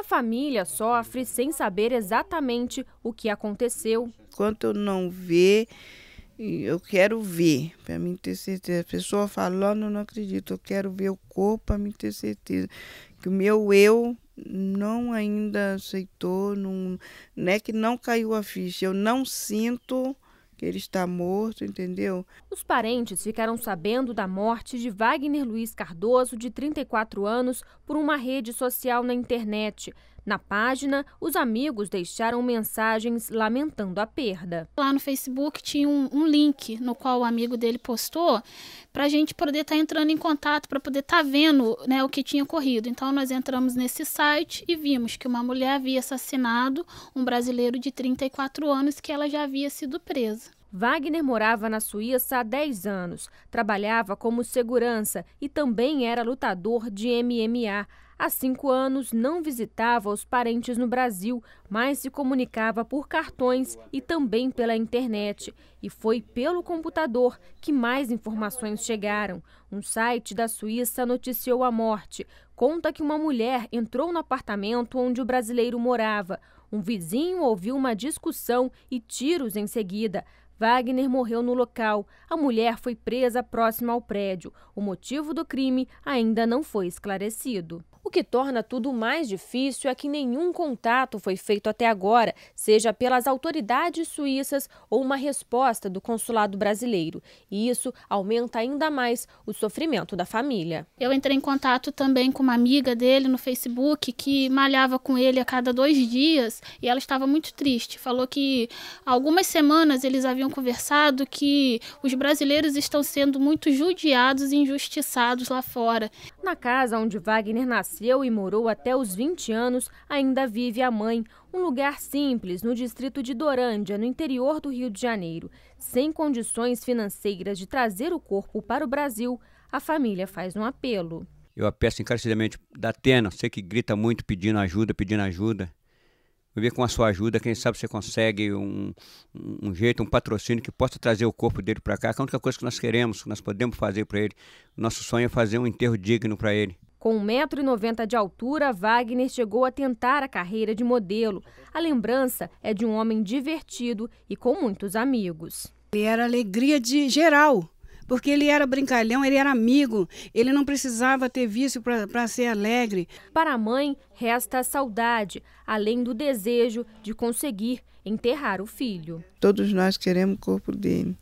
A família sofre sem saber exatamente o que aconteceu. Enquanto eu não ver, eu quero ver, para mim ter certeza. A pessoa falando, eu não acredito. Eu quero ver o corpo para mim ter certeza. Que o meu eu não ainda aceitou, não, não é que não caiu a ficha. Eu não sinto que ele está morto, entendeu? Os parentes ficaram sabendo da morte de Wagner Luiz Cardoso, de 34 anos, por uma rede social na internet. Na página, os amigos deixaram mensagens lamentando a perda. Lá no Facebook tinha um, um link no qual o amigo dele postou para a gente poder estar tá entrando em contato, para poder estar tá vendo né, o que tinha ocorrido. Então nós entramos nesse site e vimos que uma mulher havia assassinado um brasileiro de 34 anos que ela já havia sido presa. Wagner morava na Suíça há 10 anos, trabalhava como segurança e também era lutador de MMA. Há cinco anos não visitava os parentes no Brasil, mas se comunicava por cartões e também pela internet. E foi pelo computador que mais informações chegaram. Um site da Suíça noticiou a morte. Conta que uma mulher entrou no apartamento onde o brasileiro morava. Um vizinho ouviu uma discussão e tiros em seguida. Wagner morreu no local. A mulher foi presa próxima ao prédio. O motivo do crime ainda não foi esclarecido. O que torna tudo mais difícil é que nenhum contato foi feito até agora, seja pelas autoridades suíças ou uma resposta do consulado brasileiro. E isso aumenta ainda mais o sofrimento da família. Eu entrei em contato também com uma amiga dele no Facebook que malhava com ele a cada dois dias e ela estava muito triste. Falou que algumas semanas eles haviam conversado que os brasileiros estão sendo muito judiados e injustiçados lá fora. Na casa onde Wagner nasceu, nasceu e morou até os 20 anos, ainda vive a mãe, um lugar simples no distrito de Dorândia, no interior do Rio de Janeiro. Sem condições financeiras de trazer o corpo para o Brasil, a família faz um apelo. Eu peço encarecidamente da Atena, você que grita muito pedindo ajuda, pedindo ajuda. Vou ver com a sua ajuda, quem sabe você consegue um, um, jeito, um patrocínio que possa trazer o corpo dele para cá, que é a única coisa que nós queremos, que nós podemos fazer para ele. Nosso sonho é fazer um enterro digno para ele. Com 1,90m de altura, Wagner chegou a tentar a carreira de modelo. A lembrança é de um homem divertido e com muitos amigos. Ele era alegria de geral, porque ele era brincalhão, ele era amigo, ele não precisava ter vício para ser alegre. Para a mãe, resta a saudade, além do desejo de conseguir enterrar o filho. Todos nós queremos o corpo dele.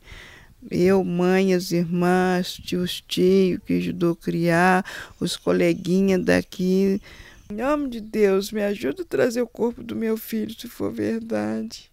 Eu, mãe, as irmãs, tios, tio que ajudou a criar, os coleguinhas daqui. Em nome de Deus, me ajuda a trazer o corpo do meu filho, se for verdade.